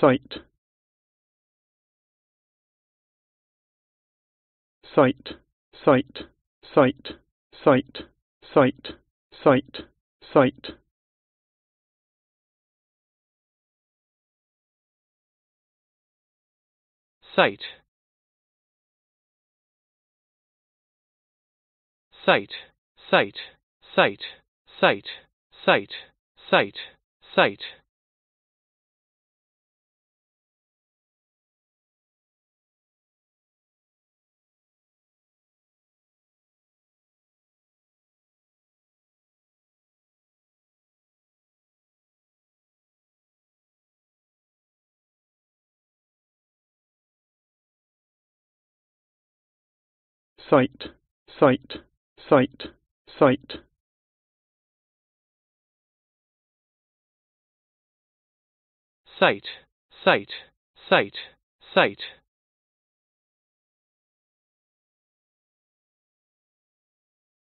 Sight, sight, sight, sight, sight, sight, sight, sight, sight, sight, sight, sight, sight, sight. site site sight, sight, sight, sight. Sight, sight, sight, sight.